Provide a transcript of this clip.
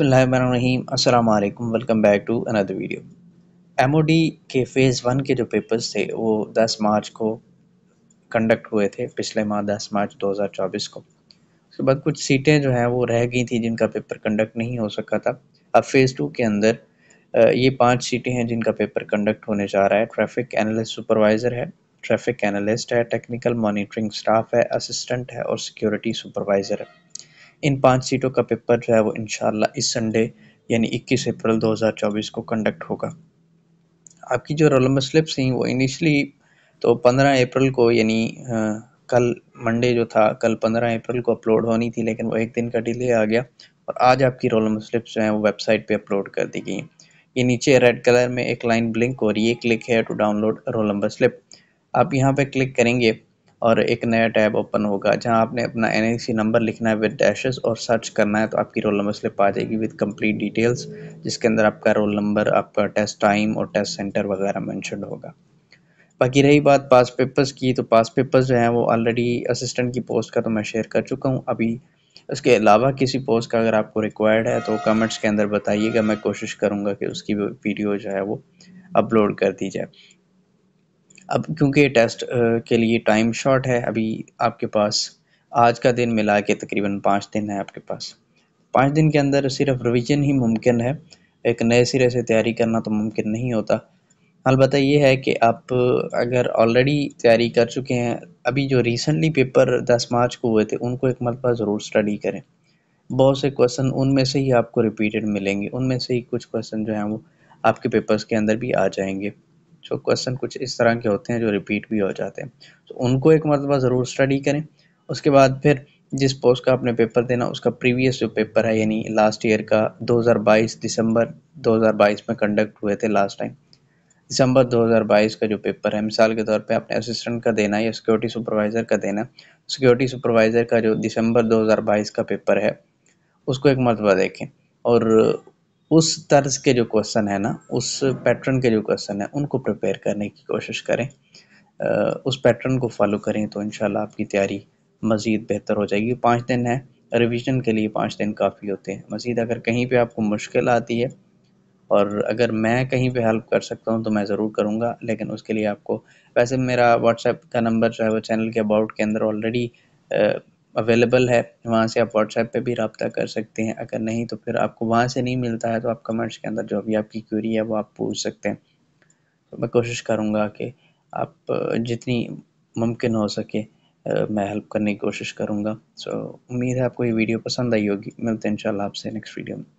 बसमीम अल्लाम welcome back to another video M के फ़ेज़ वन के जो पेपर्स थे वो 10 मार्च को कंडक्ट हुए थे पिछले माह 10 मार्च 2024 को उसके बाद कुछ सीटें जो हैं वो रह गई थी जिनका पेपर कंडक्ट नहीं हो सका था अब फ़ेज़ टू के अंदर ये पांच सीटें हैं जिनका पेपर कंडक्ट होने जा रहा है ट्रैफिक एनालिस्ट सुपरवाइज़र है ट्रैफिक एनालिस्ट है टेक्निकल मॉनिटरिंग स्टाफ है असिस्टेंट है और सिक्योरिटी सुपरवाइज़र है इन पांच सीटों का पेपर जो है वो इन इस संडे यानी 21 अप्रैल 2024 को कंडक्ट होगा आपकी जो रोल नंबर स्लिप्स थी वो इनिशली तो 15 अप्रैल को यानी कल मंडे जो था कल 15 अप्रैल को अपलोड होनी थी लेकिन वो एक दिन का डिले आ गया और आज आपकी रोल नंबर स्लिप्स जो हैं वो वेबसाइट पे अपलोड कर दी गई हैं ये नीचे रेड कलर में एक लाइन ब्लिंक हो रही है क्लिक है to download roll number slip आप यहाँ पे क्लिक करेंगे और एक नया टैब ओपन होगा जहां आपने अपना एन नंबर लिखना है विद डैशेस और सर्च करना है तो आपकी रोल नंबर स्लिप आ जाएगी विद कंप्लीट डिटेल्स जिसके अंदर आपका रोल नंबर आपका टेस्ट टाइम और टेस्ट सेंटर वगैरह मैंशन होगा बाकी रही बात पास पेपर्स की तो पास पेपर्स जो हैं वो ऑलरेडी असिस्टेंट की पोस्ट का तो मैं शेयर कर चुका हूँ अभी उसके अलावा किसी पोस्ट का अगर आपको रिक्वायर्ड है तो कमेंट्स के अंदर बताइएगा मैं कोशिश करूँगा कि उसकी वीडियो जो है वो अपलोड कर दी जाए अब क्योंकि टेस्ट के लिए टाइम शॉर्ट है अभी आपके पास आज का दिन मिला के तकरीबन पाँच दिन है आपके पास पाँच दिन के अंदर सिर्फ रिविज़न ही मुमकिन है एक नए सिरे से तैयारी करना तो मुमकिन नहीं होता अलबत् ये है कि आप अगर ऑलरेडी तैयारी कर चुके हैं अभी जो रिसेंटली पेपर दस मार्च को हुए थे उनको एक मरतबा ज़रूर स्टडी करें बहुत से क्वेश्चन उनमें से ही आपको रिपीटेड मिलेंगे उनमें से ही कुछ क्वेश्चन जो हैं वो आपके पेपर्स के अंदर भी आ जाएंगे सो क्वेश्चन कुछ इस तरह के होते हैं जो रिपीट भी हो जाते हैं तो उनको एक मरतबा ज़रूर स्टडी करें उसके बाद फिर जिस पोस्ट का आपने पेपर देना उसका प्रीवियस जो पेपर है यानी लास्ट ईयर का 2022 दिसंबर 2022 में कंडक्ट हुए थे लास्ट टाइम दिसंबर 2022 का जो पेपर है मिसाल के तौर पे आपने असिस्टेंट का देना या सिक्योरिटी सुपरवाइज़र का देना सिक्योरिटी सुपरवाइज़र का जो दिसंबर 2022 का पेपर है उसको एक मरतबा देखें और उस तर्ज के जो क्वेश्चन है ना उस पैटर्न के जो क्वेश्चन है उनको प्रिपेयर करने की कोशिश करें उस पैटर्न को फॉलो करें तो इन आपकी तैयारी मज़ीद बेहतर हो जाएगी पाँच दिन है रिवीजन के लिए पाँच दिन काफ़ी होते हैं मज़ीद अगर कहीं पे आपको मुश्किल आती है और अगर मैं कहीं पे हेल्प कर सकता हूँ तो मैं ज़रूर करूँगा लेकिन उसके लिए आपको वैसे मेरा व्हाट्सएप का नंबर जो है वो चैनल के अबाउट के अंदर ऑलरेडी अवेलेबल है वहाँ से आप व्हाट्सएप पे भी रबता कर सकते हैं अगर नहीं तो फिर आपको वहाँ से नहीं मिलता है तो आप कमेंट्स के अंदर जो भी आपकी क्यूरी है वो आप पूछ सकते हैं तो मैं कोशिश करूँगा कि आप जितनी मुमकिन हो सके मैं हेल्प करने की कोशिश करूँगा सो so, उम्मीद है आपको ये वीडियो पसंद आई होगी मिलते हैं इंशाल्लाह आपसे नेक्स्ट वीडियो में